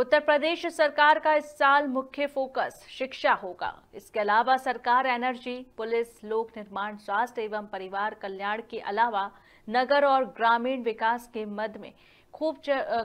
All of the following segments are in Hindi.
उत्तर प्रदेश सरकार का इस साल मुख्य फोकस शिक्षा होगा इसके अलावा सरकार एनर्जी पुलिस लोक निर्माण स्वास्थ्य एवं परिवार कल्याण के अलावा नगर और ग्रामीण विकास के मद में खूब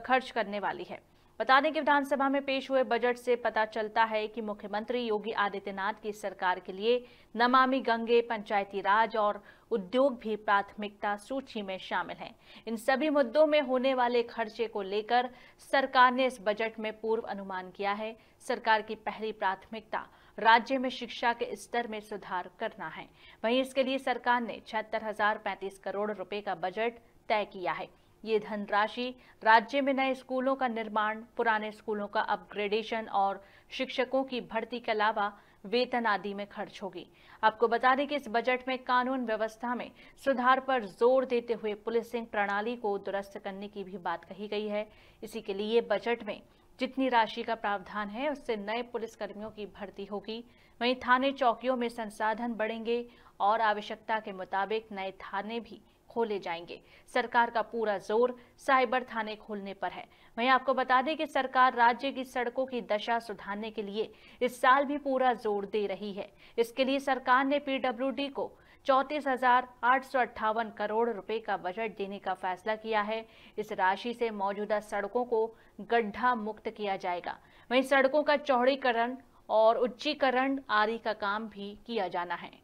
खर्च करने वाली है बता दें कि विधानसभा में पेश हुए बजट से पता चलता है कि मुख्यमंत्री योगी आदित्यनाथ की सरकार के लिए नमामि गंगे पंचायती राज और उद्योग भी प्राथमिकता सूची में शामिल हैं इन सभी मुद्दों में होने वाले खर्चे को लेकर सरकार ने इस बजट में पूर्व अनुमान किया है सरकार की पहली प्राथमिकता राज्य में शिक्षा के स्तर में सुधार करना है वहीं इसके लिए सरकार ने छिहत्तर करोड़ रुपए का बजट तय किया है ये धनराशि राज्य में नए स्कूलों का निर्माण पुराने स्कूलों का अपग्रेडेशन और शिक्षकों की भर्ती के अलावा वेतन आदि में खर्च होगी आपको बता दें कि इस बजट में कानून व्यवस्था में सुधार पर जोर देते हुए पुलिसिंग प्रणाली को दुरुस्त करने की भी बात कही गई है इसी के लिए बजट में जितनी राशि का प्रावधान है उससे नए पुलिसकर्मियों की भर्ती होगी वहीं थाने चौकियों में संसाधन बढ़ेंगे और आवश्यकता के मुताबिक नए थाने भी खोले जाएंगे सरकार का पूरा जोर साइबर थाने खोलने पर है वहीं आपको बता दें कि सरकार राज्य की सड़कों की दशा सुधारने के लिए इस साल भी पूरा जोर दे रही है इसके लिए सरकार ने पीडब्ल्यूडी को चौंतीस करोड़ रुपए का बजट देने का फैसला किया है इस राशि से मौजूदा सड़कों को गड्ढा मुक्त किया जाएगा वहीं सड़कों का चौड़ीकरण और उच्चीकरण आदि का काम भी किया जाना है